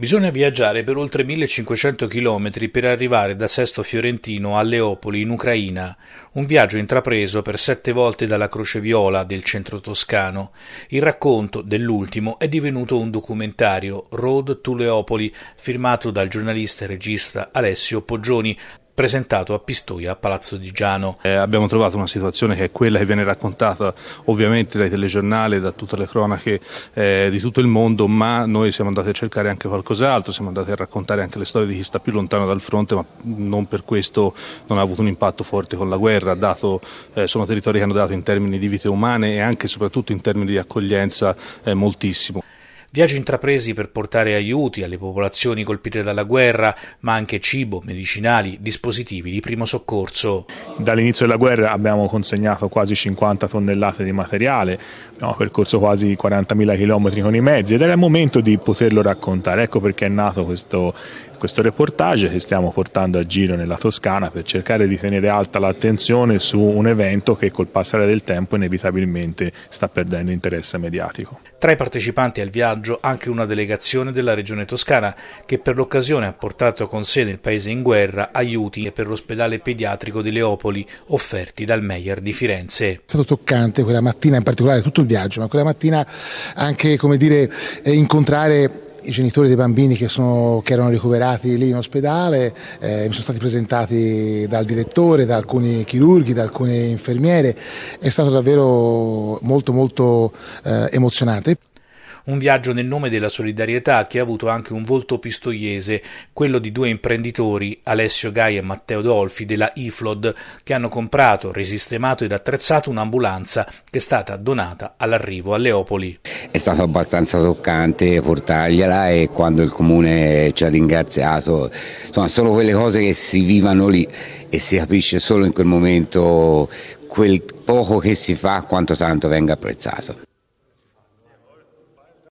Bisogna viaggiare per oltre 1500 km per arrivare da Sesto Fiorentino a Leopoli in Ucraina, un viaggio intrapreso per sette volte dalla Croce Viola del centro toscano. Il racconto dell'ultimo è divenuto un documentario, Road to Leopoli, firmato dal giornalista e regista Alessio Poggioni, presentato a Pistoia a Palazzo di Giano. Eh, abbiamo trovato una situazione che è quella che viene raccontata ovviamente dai telegiornali, e da tutte le cronache eh, di tutto il mondo, ma noi siamo andati a cercare anche qualcos'altro, siamo andati a raccontare anche le storie di chi sta più lontano dal fronte, ma non per questo non ha avuto un impatto forte con la guerra, dato, eh, sono territori che hanno dato in termini di vite umane e anche e soprattutto in termini di accoglienza eh, moltissimo. Viaggi intrapresi per portare aiuti alle popolazioni colpite dalla guerra, ma anche cibo, medicinali, dispositivi di primo soccorso. Dall'inizio della guerra abbiamo consegnato quasi 50 tonnellate di materiale, abbiamo percorso quasi 40.000 km con i mezzi ed era il momento di poterlo raccontare. Ecco perché è nato questo questo reportage che stiamo portando a giro nella Toscana per cercare di tenere alta l'attenzione su un evento che col passare del tempo inevitabilmente sta perdendo interesse mediatico. Tra i partecipanti al viaggio anche una delegazione della regione toscana che per l'occasione ha portato con sé nel paese in guerra aiuti per l'ospedale pediatrico di Leopoli offerti dal Meyer di Firenze. È stato toccante quella mattina in particolare tutto il viaggio, ma quella mattina anche dire, eh, incontrare i genitori dei bambini che, sono, che, erano ricoverati lì in ospedale eh, mi sono stati presentati dal direttore, da alcuni chirurghi, da alcune infermiere, è stato davvero molto molto eh, emozionante. Un viaggio nel nome della solidarietà che ha avuto anche un volto pistoiese, quello di due imprenditori, Alessio Gai e Matteo Dolfi della IFLOD, che hanno comprato, risistemato ed attrezzato un'ambulanza che è stata donata all'arrivo a Leopoli. È stato abbastanza toccante portargliela e quando il comune ci ha ringraziato, insomma, solo quelle cose che si vivano lì e si capisce solo in quel momento quel poco che si fa quanto tanto venga apprezzato.